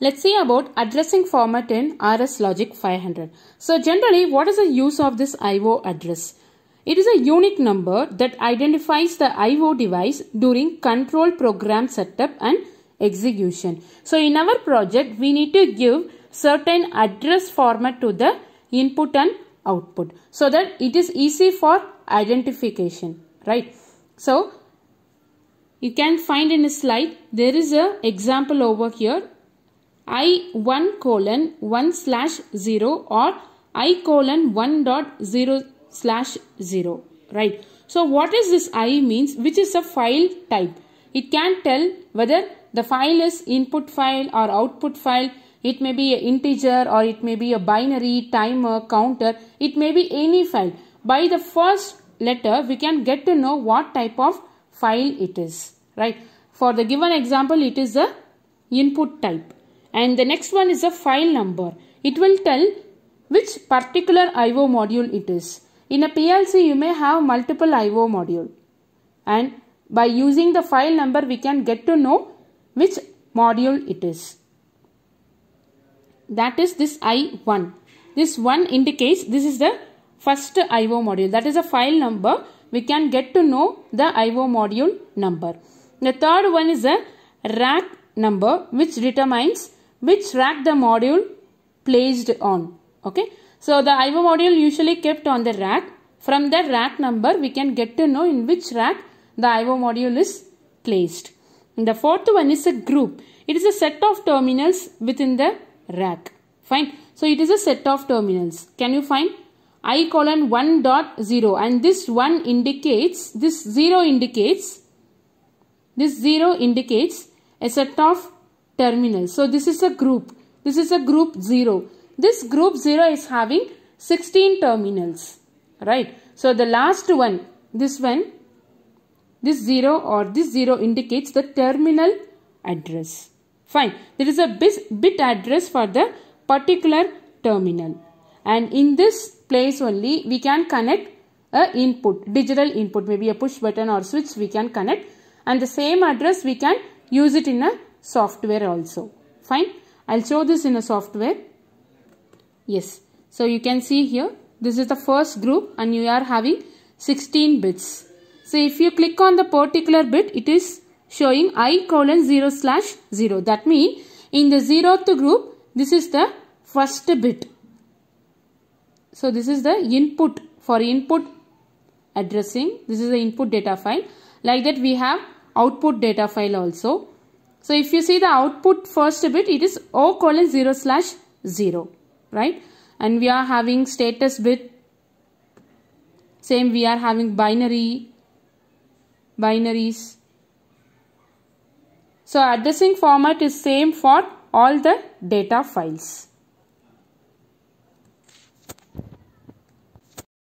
Let's see about addressing format in RS Logic 500. So generally, what is the use of this IO address? It is a unique number that identifies the IO device during control program setup and execution. So in our project, we need to give certain address format to the input and output so that it is easy for identification, right? So you can find in a slide, there is a example over here I1 colon 1 slash 0 or I colon 1 dot 0 slash 0. Right. So what is this I means which is a file type. It can tell whether the file is input file or output file. It may be an integer or it may be a binary, timer, counter. It may be any file. By the first letter we can get to know what type of file it is. Right. For the given example it is a input type and the next one is a file number. It will tell which particular IO module it is. In a PLC you may have multiple IO module and by using the file number we can get to know which module it is. That is this I1. This 1 indicates this is the first IO module that is a file number we can get to know the IO module number. The third one is a rack number which determines which rack the module placed on. Okay. So the I/O module usually kept on the rack. From that rack number we can get to know in which rack the I/O module is placed. And the fourth one is a group. It is a set of terminals within the rack. Fine. So it is a set of terminals. Can you find? I colon 1.0 dot zero? and this 1 indicates, this 0 indicates, this 0 indicates a set of terminal. So this is a group. This is a group 0. This group 0 is having 16 terminals. Right. So the last one, this one, this 0 or this 0 indicates the terminal address. Fine. There is a bit address for the particular terminal. And in this place only, we can connect a input, digital input, maybe a push button or switch we can connect. And the same address we can use it in a software also. Fine. I'll show this in a software. Yes. So you can see here, this is the first group and you are having 16 bits. So if you click on the particular bit, it is showing i colon 0 slash 0. That means in the 0th group, this is the first bit. So this is the input for input addressing. This is the input data file. Like that we have output data file also. So if you see the output first bit, it is O colon 0 slash 0, right? And we are having status bit. Same we are having binary, binaries. So addressing format is same for all the data files.